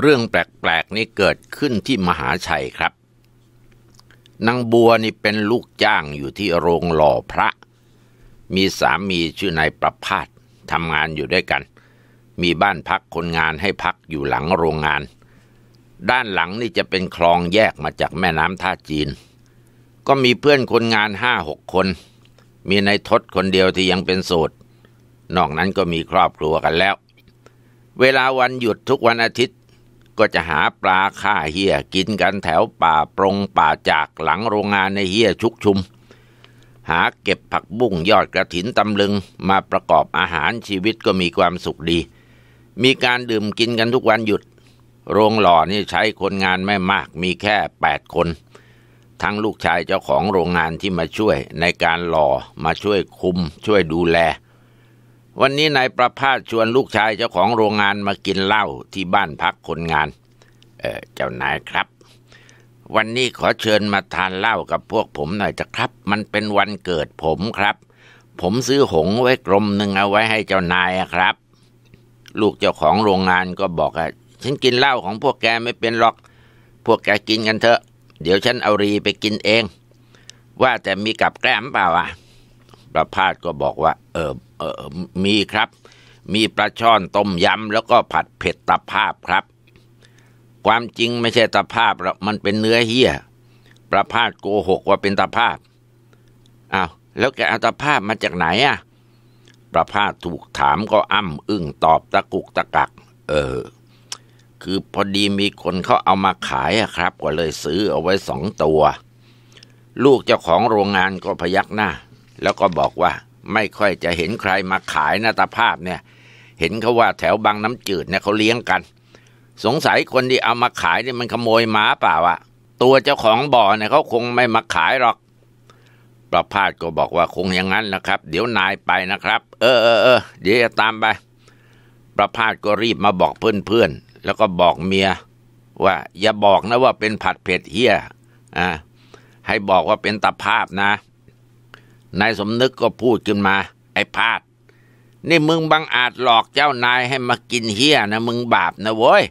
เรื่องแปลกๆนี้เกิดขึ้นที่มหาชัยครับ นางบัวนี่เป็นลูกจ้างอยู่ที่โรงหล่อพระ มีสามีชื่อนายประพาสทำงานอยู่ด้วยกัน มีบ้านพักคนงานให้พักอยู่หลังโรงงาน ด้านหลังนี่จะเป็นคลองแยกมาจากแม่น้ำท่าจีน ก็มีเพื่อนคนงานห้าหกคน มีนายทศคนเดียวที่ยังเป็นโสดนอกนั้นก็มีครอบครัวกันแล้ว เวลาวันหยุดทุกวันอาทิตย์ก็จะหาปลาฆ่าเฮียกินกันแถวป่าปรงป่าจากหลังโรงงานในเฮียชุกชุม หาเก็บผักบุ้งยอดกระถินตำลึง มาประกอบอาหารชีวิตก็มีความสุขดี มีการดื่มกินกันทุกวันหยุด โรงหล่อนี่ใช้คนงานไม่มากมีแค่แปดคนทั้งลูกชายเจ้าของโรงงานที่มาช่วยในการหล่อมาช่วยคุมช่วยดูแลวันนี้นายประภาสชวนลูกชายเจ้าของโรงงานมากินเหล้าที่บ้านพักคนงาน เออเจ้านายครับ วันนี้ขอเชิญมาทานเหล้ากับพวกผมหน่อยจะครับ มันเป็นวันเกิดผมครับ ผมซื้อหงไว้กลมหนึ่งเอาไว้ให้เจ้านายครับ ลูกเจ้าของโรงงานก็บอกอ่ะฉันกินเหล้าของพวกแกไม่เป็นหรอก พวกแกกินกันเถอะ เดี๋ยวฉันเอารีไปกินเอง ว่าแต่มีกับแกล้มเปล่าอ่ะประพาสก็บอกว่า เออเออมีครับ มีปลาช่อนต้มยำ แล้วก็ผัดเผ็ดตะภาพครับ ความจริงไม่ใช่ตะภาพหรอกมันเป็นเนื้อเหี้ยประพาสโกหกว่าเป็นตะภาพอ้าวแล้วแกเอาตะภาพมาจากไหน อ่ะ ประพาสถูกถามก็อ้ำอึ้งตอบตะกุกตะกัก เออคือพอดีมีคนเขาเอามาขายอะครับก็เลยซื้อเอาไว้สองตัว ลูกเจ้าของโรงงานก็พยักหน้าแล้วก็บอกว่า ไม่ค่อยจะเห็นใครมาขายนาตาภาพเนี่ย เห็นเขาว่าแถวบางน้ำจืดเนี่ยเขาเลี้ยงกัน สงสัยคนที่เอามาขายเนี่ยมันขโมยหมาเปล่าอะตัวเจ้าของบ่อเนี่ยเขาคงไม่มาขายหรอก ประพาสก็บอกว่าคงอย่างนั้นนะครับ เดี๋ยวนายไปนะครับ เออเออเออเดี๋ยวจะตามไป ประพาสก็รีบมาบอกเพื่อนๆแล้วก็บอกเมียว่า อย่าบอกนะว่าเป็นผัดเผ็ดเฮียอ่าให้บอกว่าเป็นตะภาพนะนายสมนึกก็พูดขึ้นมา ไอ้พาด นี่มึงบังอาจหลอกเจ้านายให้มากินเฮียนะมึงบาปนะโว้ย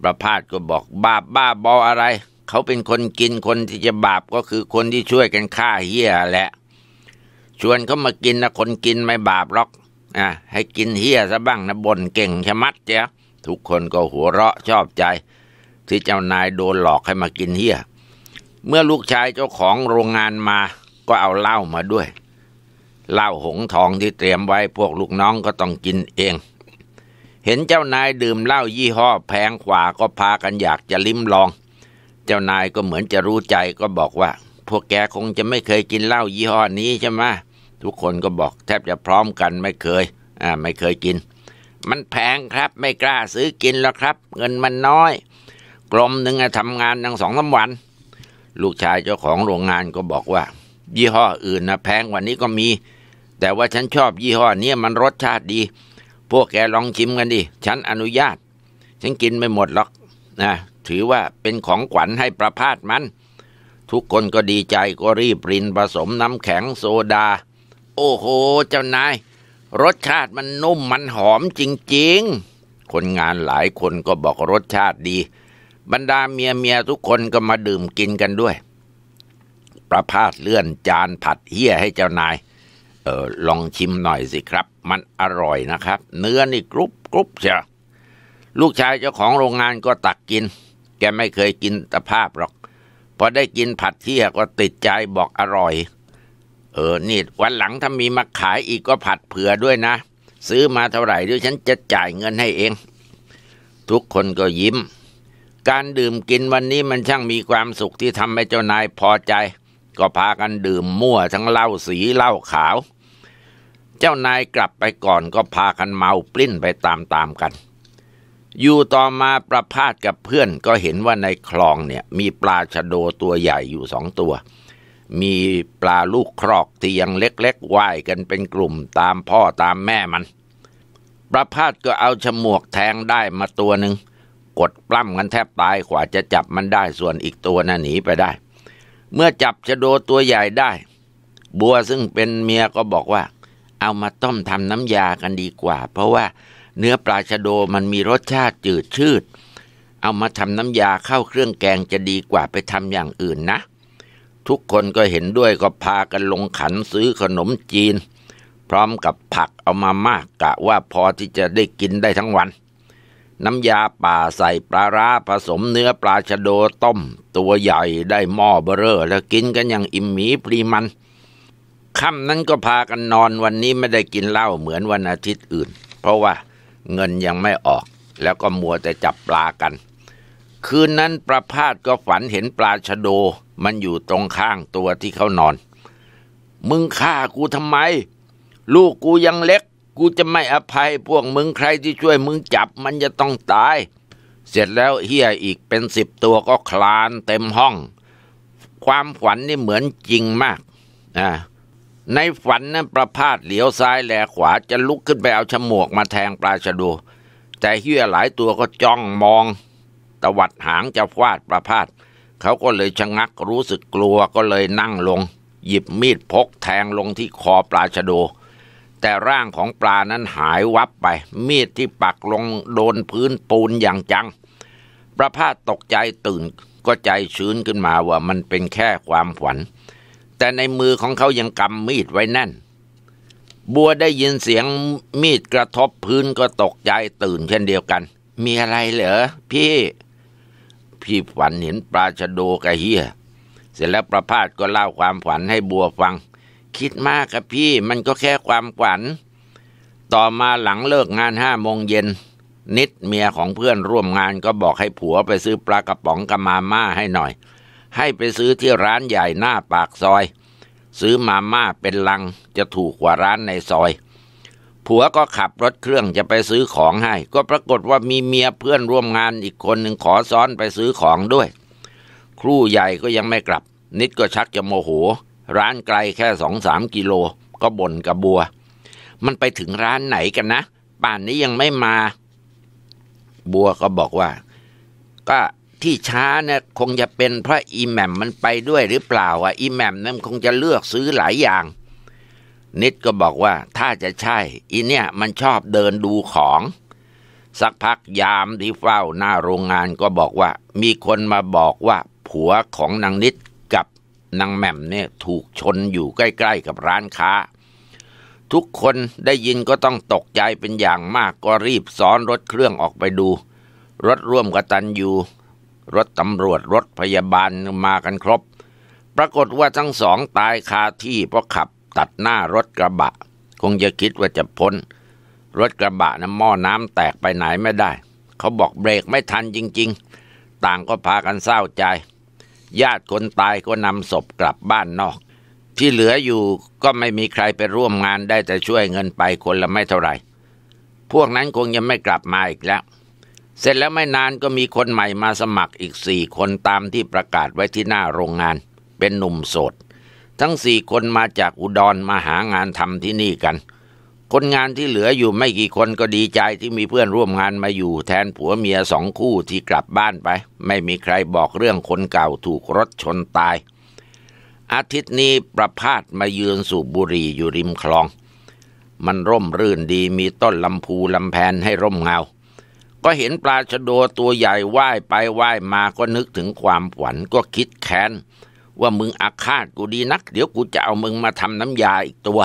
ประพาสก็บอกบาปบ้าบออะไร เขาเป็นคนกินคนที่จะบาปก็คือคนที่ช่วยกันฆ่าเฮียแหละชวนเขามากินนะคนกินไม่บาปหรอกอ่ะให้กินเฮียซะบ้างนะบ่นเก่งชะมัดเจ้าทุกคนก็หัวเราะชอบใจ ที่เจ้านายโดนหลอกให้มากินเฮียเมื่อลูกชายเจ้าของโรงงานมาก็เอาเหล้ามาด้วยเหล้าหงทองที่เตรียมไว้ พวกลูกน้องก็ต้องกินเอง เห็นเจ้านายดื่มเหล้ายี่ห้อ แพงขวาก็พากันอยากจะลิ้มลอง เจ้านายก็เหมือนจะรู้ใจก็บอกว่า พวกแกคงจะไม่เคยกินเหล้ายี่ห้อนี้ใช่ไหมทุกคนก็บอก แทบจะพร้อมกัน ไม่เคยอ่าไม่เคยกิน มันแพงครับไม่กล้าซื้อกินหรอกครับ เงินมันน้อย กลมหนึ่งทำงานทั้งสองสาวัน ลูกชายเจ้าของโรงงานก็บอกว่ายี่ห้ออื่นนะแพงกว่านี้ก็มี แต่ว่าฉันชอบยี่ห้อนี้มันรสชาติดี พวกแกลองชิมกันดิฉันอนุญาต ฉันกินไม่หมดหรอกนะถือว่าเป็นของขวัญให้ประพาสมัน ทุกคนก็ดีใจก็รีบรินผสมน้ำแข็งโซดา โอ้โห เจ้านายรสชาติมันนุ่มมันหอมจริงๆ คนงานหลายคนก็บอกรสชาติดี บรรดาเมียเมียทุกคนก็มาดื่มกินกันด้วยประพาสเลื่อนจานผัดเฮี้ยให้เจ้านายเออลองชิมหน่อยสิครับ มันอร่อยนะครับ เนื้อนี่กรุบกรุบเชียลูกชายเจ้าของโรงงานก็ตักกิน แกไม่เคยกินตะภาพหรอกพอได้กินผัดเที่ยก็ติดใจบอกอร่อย เออนี่ วันหลังถ้ามีมาขายอีกก็ผัดเผื่อด้วยนะ ซื้อมาเท่าไหร่ด้วยฉันจะจ่ายเงินให้เอง ทุกคนก็ยิ้ม การดื่มกินวันนี้มันช่างมีความสุขที่ทำให้เจ้านายพอใจก็พากันดื่มมั่วทั้งเหล้าสีเหล้าขาว เจ้านายกลับไปก่อนก็พากันเมาปลิ้นไปตามๆกัน อยู่ต่อมาประพาสกับเพื่อนก็เห็นว่าในคลองเนี่ยมีปลาชะโดตัวใหญ่อยู่สองตัว มีปลาลูกครอกที่ยังเล็กๆว่ายกันเป็นกลุ่มตามพ่อตามแม่มัน ประพาสก็เอาฉมวกแทงได้มาตัวหนึ่งกดปล้ำกันแทบตายกว่าจะจับมันได้ส่วนอีกตัวน่ะหนีไปได้เมื่อจับชะโดตัวใหญ่ได้ บัวซึ่งเป็นเมียก็บอกว่า เอามาต้มทำน้ำยากันดีกว่า เพราะว่า เนื้อปลาชะโดมันมีรสชาติจืดชืดเอามาทำน้ำยาเข้าเครื่องแกงจะดีกว่าไปทำอย่างอื่นนะ ทุกคนก็เห็นด้วยก็พากันลงขันซื้อขนมจีน พร้อมกับผักเอามามาก กะว่าพอที่จะได้กินได้ทั้งวันน้ำยาป่าใส่ปลาร้าผสมเนื้อปลาชะโดต้ม ตัวใหญ่ได้หม้อเบอร์แล้วกินกันอย่างอิ่มหมีปรีมันค่ำนั้นก็พากันนอนวันนี้ไม่ได้กินเหล้าเหมือนวันอาทิตย์อื่น เพราะว่าเงินยังไม่ออกแล้วก็มัวแต่จับปลากัน คืนนั้นประพาสก็ฝันเห็นปลาชะโดมันอยู่ตรงข้างตัวที่เขานอน มึงฆ่ากูทำไม ลูกกูยังเล็กกูจะไม่อภัยพวกมึงใครที่ช่วยมึงจับมันจะต้องตาย เสร็จแล้วเฮียอีกเป็นสิบตัวก็คลานเต็มห้อง ความฝันนี่เหมือนจริงมากนะในฝันนั้นประพาสเหลียวซ้ายแลขวาจะลุกขึ้นไปเอาฉมวกมาแทงปลาชะดูแต่เฮียหลายตัวก็จ้องมอง ตวัดหางจะฟาดประพาสเขาก็เลยชะงักรู้สึกกลัวก็เลยนั่งลง หยิบมีดพกแทงลงที่คอปลาชะดูแต่ร่างของปลานั้นหายวับไปมีดที่ปักลงโดนพื้นปูนอย่างจัง ประพาสตกใจตื่นก็ใจชื้นขึ้นมาว่ามันเป็นแค่ความฝัน แต่ในมือของเขายังกำมีดไว้แน่น บัวได้ยินเสียงมีดกระทบพื้นก็ตกใจตื่นเช่นเดียวกัน มีอะไรเหรอพี่ พี่ฝันเห็นปลาชะโดกระเฮียเสร็จแล้วประพาสก็เล่าความฝันให้บัวฟังคิดมากครับพี่มันก็แค่ความขวัญต่อมาหลังเลิกงานห้าโมงเย็น นิดเมียของเพื่อนร่วมงานก็บอกให้ผัวไปซื้อปลากระป๋องกับมาม่าให้หน่อย ให้ไปซื้อที่ร้านใหญ่หน้าปากซอย ซื้อมาม่าเป็นลังจะถูกกว่าร้านในซอย ผัวก็ขับรถเครื่องจะไปซื้อของให้ ก็ปรากฏว่ามีเมียเพื่อนร่วมงานอีกคนหนึ่งขอซ้อนไปซื้อของด้วย ครูใหญ่ก็ยังไม่กลับ นิดก็ชักจะโมโหร้านไกลแค่สองสามกิโลก็บ่นกับบัว มันไปถึงร้านไหนกันนะ ป่านนี้ยังไม่มา บัวก็บอกว่าก็ที่ช้าเนี่ยคงจะเป็นเพราะอีแมมมันไปด้วยหรือเปล่าอ่ะอีแมมนั่นคงจะเลือกซื้อหลายอย่าง นิดก็บอกว่าถ้าจะใช่อีเนี่ยมันชอบเดินดูของ สักพักยามที่เฝ้าหน้าโรงงานก็บอกว่า มีคนมาบอกว่า ผัวของนางนิดนางแหม่มเนี่ยถูกชนอยู่ใกล้ ๆกับร้านค้า ทุกคนได้ยินก็ต้องตกใจเป็นอย่างมากก็รีบซ้อนรถเครื่องออกไปดู รถร่วมกตันยูรถตำรวจรถพยาบาลมากันครบ ปรากฏว่าทั้งสองตายคาที่เพราะขับตัดหน้ารถกระบะ คงจะคิดว่าจะพ้น รถกระบะน้ำหม้อน้ำแตกไปไหนไม่ได้ เขาบอกเบรกไม่ทันจริง ๆ ต่างก็พากันเศร้าใจญาติคนตายก็นำศพกลับบ้านนอก ที่เหลืออยู่ก็ไม่มีใครไปร่วมงานได้แต่ช่วยเงินไปคนละไม่เท่าไรพวกนั้นคงยังไม่กลับมาอีกแล้ว เสร็จแล้วไม่นานก็มีคนใหม่มาสมัครอีกสี่คนตามที่ประกาศไว้ที่หน้าโรงงานเป็นหนุ่มโสด ทั้งสี่คนมาจากอุดรมาหางานทำที่นี่กันคนงานที่เหลืออยู่ไม่กี่คนก็ดีใจที่มีเพื่อนร่วมงานมาอยู่แทนผัวเมียสองคู่ที่กลับบ้านไป ไม่มีใครบอกเรื่องคนเก่าถูกรถชนตาย อาทิตย์นี้ประพาสมายืนสูบบุหรี่อยู่ริมคลอง มันร่มรื่นดีมีต้นลำพูลำแพนให้ร่มเงา ก็เห็นปลาชะโดตัวใหญ่ว่ายไปว่ายมาก็นึกถึงความวันก็คิดแค้นว่ามึงอาฆาตกูดีนักเดี๋ยวกูจะเอามึงมาทำน้ำยาอีกตัว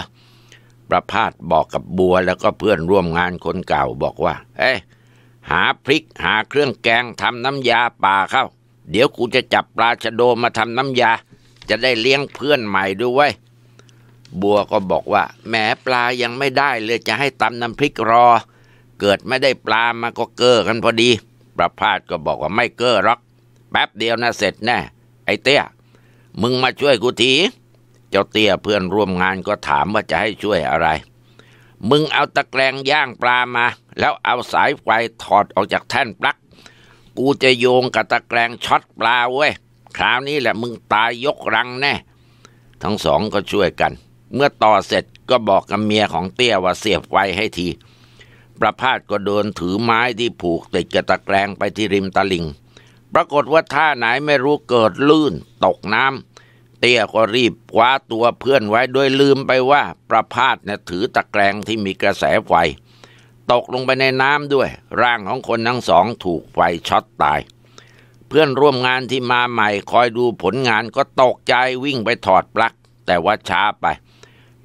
ประพาสบอกกับบัวแล้วก็เพื่อนร่วมงานคนเก่าบอกว่าเอ้ หาพริกหาเครื่องแกงทำน้ำยาป่าเข้า เดี๋ยวกูจะจับปลาชะโดมาทำน้ำยา จะได้เลี้ยงเพื่อนใหม่ด้วย บัวก็บอกว่าแหมปลายังไม่ได้เลยจะให้ตำน้ำพริกรอ เกิดไม่ได้ปลามาก็เกอกันพอดี ประพาสก็บอกว่าไม่เกอหรอกแป๊บเดียวนะเสร็จแน่ ไอ้เตี้ยมึงมาช่วยกูทีจ้าเตี้ยเพื่อนร่วมงานก็ถามว่าจะให้ช่วยอะไร มึงเอาตะแกรงย่างปลามา แล้วเอาสายไฟถอดออกจากแท่นปลั๊กกูจะโยงกับตะแกรงช็อตปลาเว้ย คราวนี้แหละมึงตายยกรังแน่ ทั้งสองก็ช่วยกัน เมื่อต่อเสร็จก็บอกกับเมียของเตี้ยว่าเสียบไฟให้ที ประพาสก็เดินถือไม้ที่ผูกติดกับตะแกรงไปที่ริมตะลิงปรากฏว่าท่าไหนไม่รู้เกิดลื่นตกน้ำตี้ยก็รีบคว้าตัวเพื่อนไว้โดยลืมไปว่า ประพาสเนี่ยถือตะแกรงที่มีกระแสไฟ ตกลงไปในน้ำด้วยร่างของคนทั้งสองถูกไฟช็อตตาย เพื่อนร่วมงานที่มาใหม่คอยดูผลงานก็ตกใจวิ่งไปถอดปลั๊กแต่ว่าช้าไป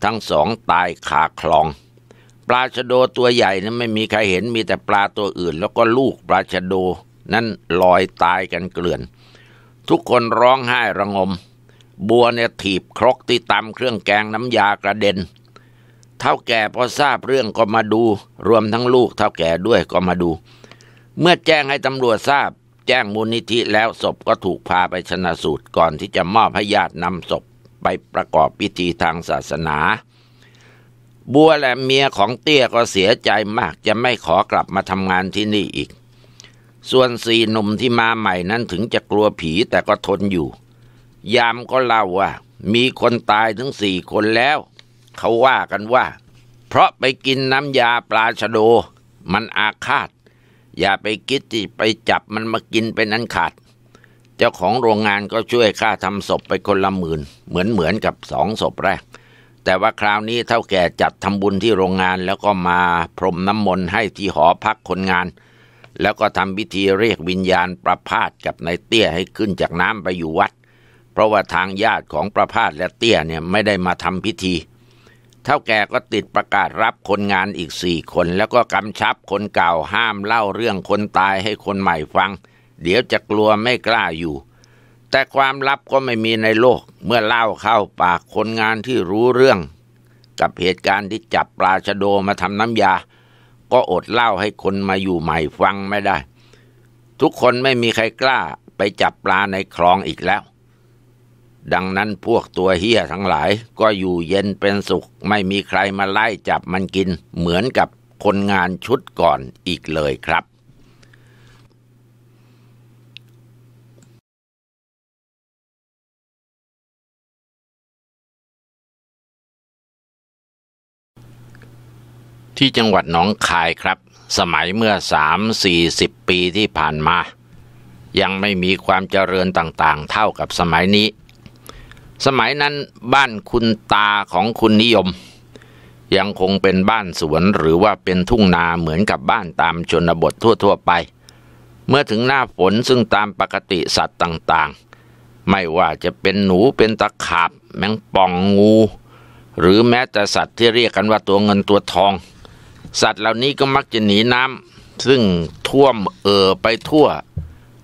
ทั้งสองตายขาคลองปลาชะโดตัวใหญ่นั้นไม่มีใครเห็นมีแต่ปลาตัวอื่น แล้วก็ลูกปลาชะโด นั้นลอยตายกันเกลื่อน ทุกคนร้องไห้ระงมบัวเนี่ยถีบครกที่ตำเครื่องแกงน้ำยากระเด็น เท่าแก่พอทราบเรื่องก็มาดู รวมทั้งลูกเท่าแก่ด้วยก็มาดู เมื่อแจ้งให้ตำรวจทราบ แจ้งมูลนิธิแล้วศพก็ถูกพาไปชนะสูตรก่อนที่จะมอบให้ญาตินำศพไปประกอบพิธีทางศาสนา บัวและเมียของเตี้ยก็เสียใจมากจะไม่ขอกลับมาทำงานที่นี่อีก ส่วนสี่หนุ่มที่มาใหม่นั้นถึงจะกลัวผีแต่ก็ทนอยู่ยามก็เล่าว่า มีคนตายถึงสี่คนแล้ว เขาว่ากันว่า เพราะไปกินน้ำยาปลาชโด มันอาฆาต อย่าไปคิดที่ไปจับมันมากินเป็นอันขาด เจ้าของโรงงานก็ช่วยค่าทำศพไปคนละหมื่น เหมือนเหมือนกับสองศพแรก แต่ว่าคราวนี้เท่าแก่จัดทำบุญที่โรงงานแล้วก็มาพรมน้ำมนต์ให้ที่หอพักคนงาน แล้วก็ทำพิธีเรียกวิญญาณประพาสกับนายเตี้ยให้ขึ้นจากน้ำไปอยู่วัดเพราะว่าทางญาติของประพาสและเตี้ยเนี่ยไม่ได้มาทำพิธี เท่าแก่ก็ติดประกาศรับคนงานอีกสี่คน แล้วก็กำชับคนเก่าห้ามเล่าเรื่องคนตายให้คนใหม่ฟัง เดี๋ยวจะกลัวไม่กล้าอยู่ แต่ความลับก็ไม่มีในโลก เมื่อเล่าเข้าปากคนงานที่รู้เรื่อง กับเหตุการณ์ที่จับปลาชะโดมาทำน้ำยา ก็อดเล่าให้คนมาอยู่ใหม่ฟังไม่ได้ ทุกคนไม่มีใครกล้าไปจับปลาในคลองอีกแล้วดังนั้นพวกตัวเฮี้ยทั้งหลายก็อยู่เย็นเป็นสุขไม่มีใครมาไล่จับมันกินเหมือนกับคนงานชุดก่อนอีกเลยครับ ที่จังหวัดหนองคายครับ สมัยเมื่อสสามี่สิบปีที่ผ่านมา ยังไม่มีความเจริญต่างๆเท่ากับสมัยนี้สมัยนั้นบ้านคุณตาของคุณนิยม ยังคงเป็นบ้านสวนหรือว่าเป็นทุ่งนาเหมือนกับบ้านตามชนบททั่วๆไป เมื่อถึงหน้าฝนซึ่งตามปกติสัตว์ต่างๆ ไม่ว่าจะเป็นหนูเป็นตะขาบแมงป่องงู หรือแม้แต่สัตว์ที่เรียกกันว่าตัวเงินตัวทอง สัตว์เหล่านี้ก็มักจะหนีน้ำซึ่งท่วมเอ่อไปทั่ว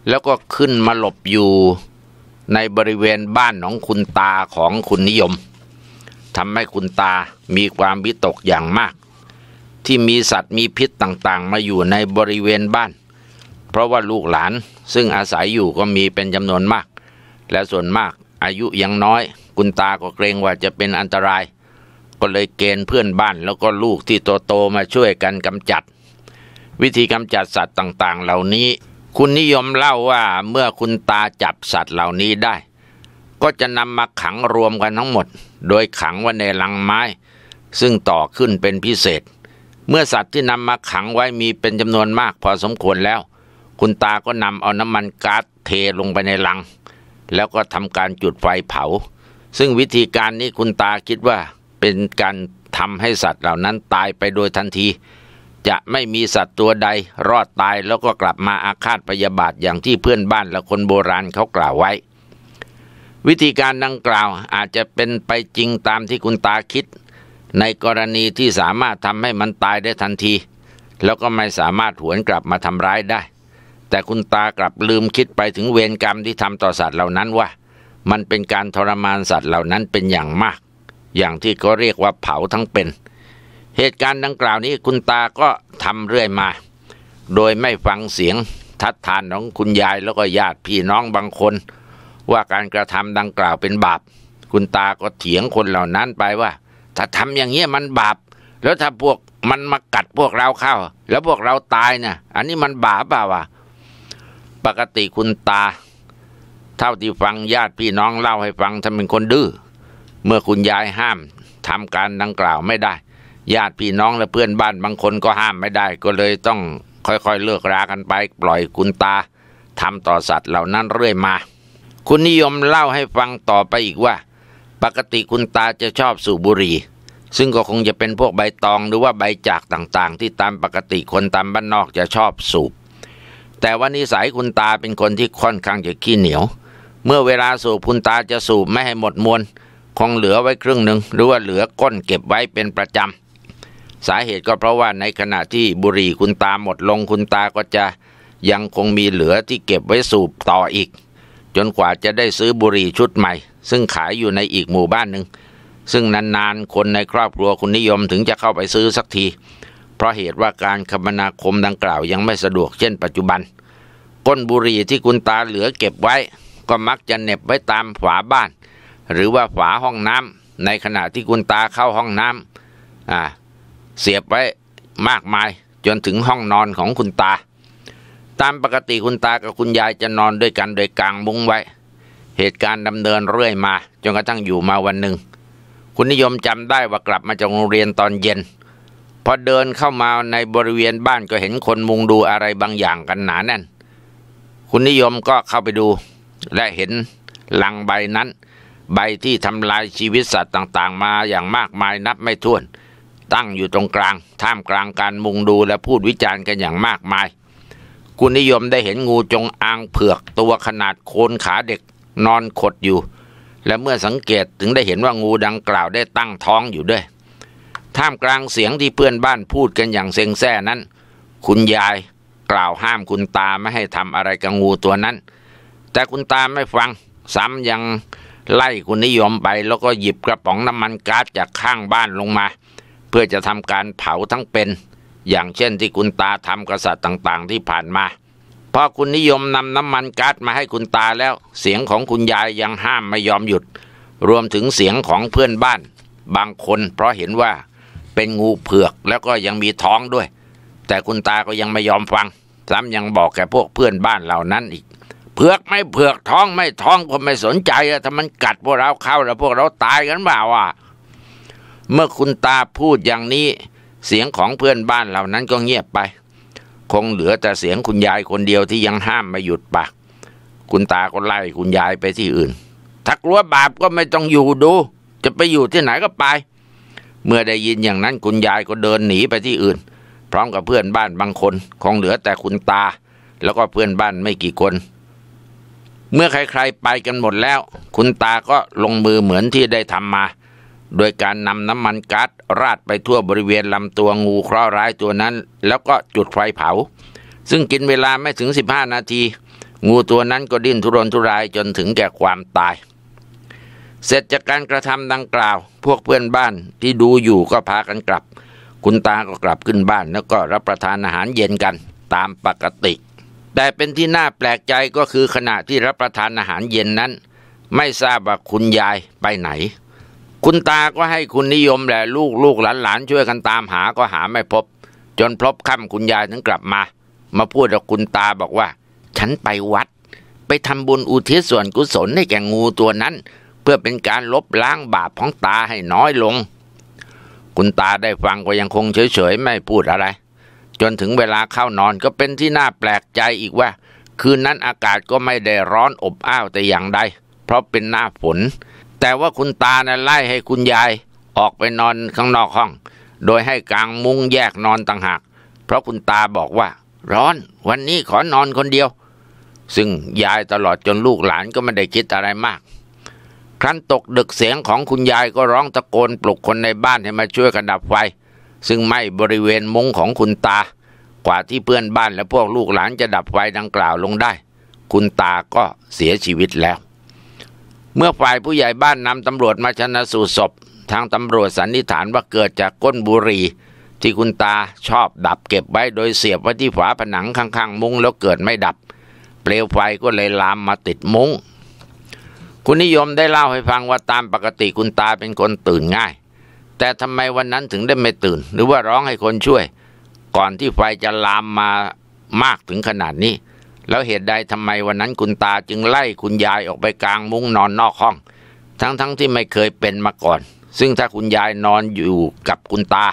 แล้วก็ขึ้นมาหลบอยู่ในบริเวณบ้านของคุณตาของคุณนิยมทำให้คุณตา มีความวิตกอย่างมาก ที่มีสัตว์มีพิษต่างๆ มาอยู่ในบริเวณบ้าน เพราะว่าลูกหลานซึ่งอาศัยอยู่ก็มีเป็นจำนวนมาก และส่วนมากอายุยังน้อย คุณตาก็เกรงว่าจะเป็นอันตรายก็เลยเกณฑ์เพื่อนบ้านแล้วก็ลูกที่โตๆมาช่วยกันกำจัด วิธีกำจัดสัตว์ต่างๆ เหล่านี้คุณนิยมเล่าว่าเมื่อคุณตาจับสัตว์เหล่านี้ได้ ก็จะนำมาขังรวมกันทั้งหมด โดยขังไว้ในลังไม้ ซึ่งต่อขึ้นเป็นพิเศษ เมื่อสัตว์ที่นำมาขังไว้มีเป็นจำนวนมาก พอสมควรแล้ว คุณตาก็นำเอาน้ำมันก๊าซเทลงไปในลัง แล้วก็ทำการจุดไฟเผา ซึ่งวิธีการนี้คุณตาคิดว่าเป็นการทำให้สัตว์เหล่านั้นตายไปโดยทันทีจะไม่มีสัตว์ตัวใดรอดตายแล้วก็กลับมาอาฆาตพยาบาทอย่างที่เพื่อนบ้านและคนโบราณเขากล่าวไว้ วิธีการดังกล่าวอาจจะเป็นไปจริงตามที่คุณตาคิดในกรณีที่สามารถทำให้มันตายได้ทันทีแล้วก็ไม่สามารถหวนกลับมาทำร้ายได้ แต่คุณตากลับลืมคิดไปถึงเวรกรรมที่ทำต่อสัตว์เหล่านั้นว่า มันเป็นการทรมานสัตว์เหล่านั้นเป็นอย่างมาก อย่างที่เขาเรียกว่าเผาทั้งเป็นเหตุการณ์ดังกล่าวนี้คุณตาก็ทำเรื่อยมา โดยไม่ฟังเสียง ทัดทานของคุณยายแล้วก็ญาติพี่น้องบางคน ว่าการกระทำดังกล่าวเป็นบาป คุณตาก็เถียงคนเหล่านั้นไปว่าถ้าทำอย่างนี้มันบาป แล้วถ้าพวกมันมากัดพวกเราเข้า แล้วพวกเราตายนะ่ะอันนี้มันบาปเปล่าวะปกติคุณตา เท่าที่ฟังญาติพี่น้องเล่าให้ฟังท่านเป็นคนดื้อเมื่อคุณยายห้ามทำการดังกล่าวไม่ได้ญาติพี่น้องและเพื่อนบ้านบางคนก็ห้ามไม่ได้ ก็เลยต้องค่อยๆเลิกรากันไปปล่อยคุณตาทำต่อสัตว์เหล่านั้นเรื่อยมา คุณนิยมเล่าให้ฟังต่อไปอีกว่า ปกติคุณตาจะชอบสูบบุหรี่ ซึ่งก็คงจะเป็นพวกใบตองหรือว่าใบจากต่างๆ ที่ตามปกติคนตามบ้านนอกจะชอบสูบ แต่ว่านิสัยคุณตาเป็นคนที่ค่อนข้างจะขี้เหนียว เมื่อเวลาสูบคุณตาจะสูบไม่ให้หมดมวลคงเหลือไว้ครึ่งหนึ่งหรือว่าเหลือก้นเก็บไว้เป็นประจำสาเหตุก็เพราะว่าในขณะที่บุหรี่คุณตาหมดลงคุณตาก็จะยังคงมีเหลือที่เก็บไว้สูบต่ออีก จนกว่าจะได้ซื้อบุหรี่ชุดใหม่ซึ่งขายอยู่ในอีกหมู่บ้านหนึ่งซึ่งนานๆคนในครอบครัวคุณนิยมถึงจะเข้าไปซื้อสักที เพราะเหตุว่าการคมนาคมดังกล่าวยังไม่สะดวกเช่นปัจจุบัน ก้นบุหรี่ที่คุณตาเหลือเก็บไว้ก็มักจะเน็บไว้ตามฝาบ้าน หรือว่าฝาห้องน้ำ ในขณะที่คุณตาเข้าห้องน้ำอ่าเสียบไว้มากมายจนถึงห้องนอนของคุณตา ตามปกติคุณตากับคุณยายจะนอนด้วยกันโดยกางมุ้งไว้ เหตุการณ์ดำเนินเรื่อยมาจนกระทั่งอยู่มาวันหนึ่งคุณนิยมจำได้ว่ากลับมาจากโรงเรียนตอนเย็น พอเดินเข้ามาในบริเวณบ้านก็เห็นคนมุงดูอะไรบางอย่างกันหนาแน่น คุณนิยมก็เข้าไปดู และเห็นหลังใบนั้น ใบที่ทำลายชีวิตสัตว์ต่างๆ มาอย่างมากมายนับไม่ถ้วนเตั้งอยู่ตรงกลางท่ามกลางการมุงดูและพูดวิจารณ์กันอย่างมากมาย คุณนิยมได้เห็นงูจงอางเผือกตัวขนาดโคนขาเด็กนอนขดอยู่ และเมื่อสังเกตถึงได้เห็นว่างูดังกล่าวได้ตั้งท้องอยู่ด้วยท่ามกลางเสียงที่เพื่อนบ้านพูดกันอย่างเซ็งแซ่นั้น คุณยายกล่าวห้ามคุณตาไม่ให้ทำอะไรกับงูตัวนั้น แต่คุณตาไม่ฟังซ้ำยังไล่คุณนิยมไป แล้วก็หยิบกระป๋องน้ำมันก๊าซจากข้างบ้านลงมาพื่อจะทำการเผาทั้งเป็น อย่างเช่นที่คุณตาทำกษัตริย์ต่าง ๆ ที่ผ่านมาพอคุณนิยมนำน้ำมันก๊าซมาให้คุณตาแล้วเสียงของคุณยายยังห้ามไม่ยอมหยุด รวมถึงเสียงของเพื่อนบ้านบางคนเพราะเห็นว่าเป็นงูเผือกแล้วก็ยังมีท้องด้วย แต่คุณตาก็ยังไม่ยอมฟัง ซ้ำยังบอกแกพวกเพื่อนบ้านเหล่านั้นอีกเผือกไม่เผือกท้องไม่ท้องก็ไม่สนใจอะถ้ามันกัดพวกเราเข้าแล้วพวกเราตายกันเปล่าอ่ะเมื่อคุณตาพูดอย่างนี้ เสียงของเพื่อนบ้านเหล่านั้นก็เงียบไป คงเหลือแต่เสียงคุณยายคนเดียวที่ยังห้ามไม่หยุดปาก คุณตาก็ไล่คุณยายไปที่อื่นถ้ากลัวบาปก็ไม่ต้องอยู่ดู จะไปอยู่ที่ไหนก็ไป เมื่อได้ยินอย่างนั้นคุณยายก็เดินหนีไปที่อื่น พร้อมกับเพื่อนบ้านบางคนคงเหลือแต่คุณตาแล้วก็เพื่อนบ้านไม่กี่คน เมื่อใครๆไปกันหมดแล้ว คุณตาก็ลงมือเหมือนที่ได้ทำมาโดยการนำน้ำมันก๊าซราดไปทั่วบริเวณลำตัวงูเคราะร้ายตัวนั้นแล้วก็จุดไฟเผา ซึ่งกินเวลาไม่ถึง 15 นาที งูตัวนั้นก็ดิ้นทุรนทุรายจนถึงแก่ความตาย เสร็จจากการกระทำดังกล่าวพวกเพื่อนบ้านที่ดูอยู่ก็พากันกลับ คุณตาก็กลับขึ้นบ้านแล้วก็รับประทานอาหารเย็นกันตามปกติ แต่เป็นที่น่าแปลกใจก็คือขณะที่รับประทานอาหารเย็นนั้น ไม่ทราบว่าคุณยายไปไหนคุณตาก็ให้คุณนิยมแหละลูกลูกหลานหลานช่วยกันตามหาก็หาไม่พบ จนพบค่ำคุณยายถึงกลับมา มาพูดกับคุณตาบอกว่า ฉันไปวัด ไปทำบุญอุทิศส่วนกุศลให้แก่งูตัวนั้น เพื่อเป็นการลบล้างบาปของตาให้น้อยลง คุณตาได้ฟังก็ยังคงเฉยๆ ไม่พูดอะไร จนถึงเวลาเข้านอนก็เป็นที่น่าแปลกใจอีกว่า คืนนั้นอากาศก็ไม่ได้ร้อนอบอ้าวแต่อย่างใดเพราะเป็นหน้าฝนแต่ว่าคุณตานะ่ะไล่ให้คุณยายออกไปนอนข้างนอกห้องโดยให้กางมุ้งแยกนอนต่างหาก เพราะคุณตาบอกว่าร้อนวันนี้ขอนอนคนเดียว ซึ่งยายตลอดจนลูกหลานก็ไม่ได้คิดอะไรมาก ครั้นตกดึกเสียงของคุณยายก็ร้องตะโกนปลุกคนในบ้านให้มาช่วยกันดับไฟ ซึ่งไหม้บริเวณมุ้งของคุณตา กว่าที่เพื่อนบ้านและพวกลูกหลานจะดับไฟดังกล่าวลงได้ คุณตาก็เสียชีวิตแล้วเมื่อฝ่ายผู้ใหญ่บ้านนำตำรวจมาชนะสูตรศพทางตำรวจสันนิษฐานว่าเกิดจากก้นบุหรี่ที่คุณตาชอบดับเก็บไว้โดยเสียบไว้ที่ฝาผนังข้างๆมุ้งแล้วเกิดไม่ดับ เปลวไฟก็เลยลามมาติดมุง้ง คุณนิยมได้เล่าให้ฟังว่าตามปกติคุณตาเป็นคนตื่นง่าย แต่ทำไมวันนั้นถึงได้ไม่ตื่นหรือว่าร้องให้คนช่วย ก่อนที่ไฟจะลามมามากถึงขนาดนี้แล้วเหตุใดทำไมวันนั้นคุณตาจึงไล่คุณยายออกไปกลางมุ้งนอนนอกห้อง ทั้งๆทที่ไม่เคยเป็นมาก่อน ซึ่งถ้าคุณยายนอนอยู่กับคุณตา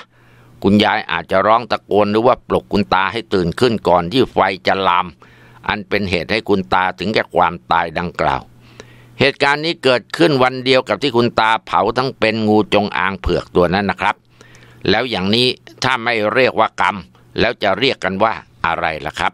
คุณยายอาจจะร้องตะโกนหรือว่าปลุกคุณตาให้ตื่นขึ้นก่อนที่ไฟจะลาม อันเป็นเหตุให้คุณตาถึงแก่ความตายดังกล่าว เหตุการณ์นี้เกิดขึ้นวันเดียวกับที่คุณตาเผาทั้งเป็นงูจงอางเผือกตัวนั้นนะครับ แล้วอย่างนี้ถ้าไม่เรียกว่ากรรม แล้วจะเรียกกันว่าอะไรล่ะครับ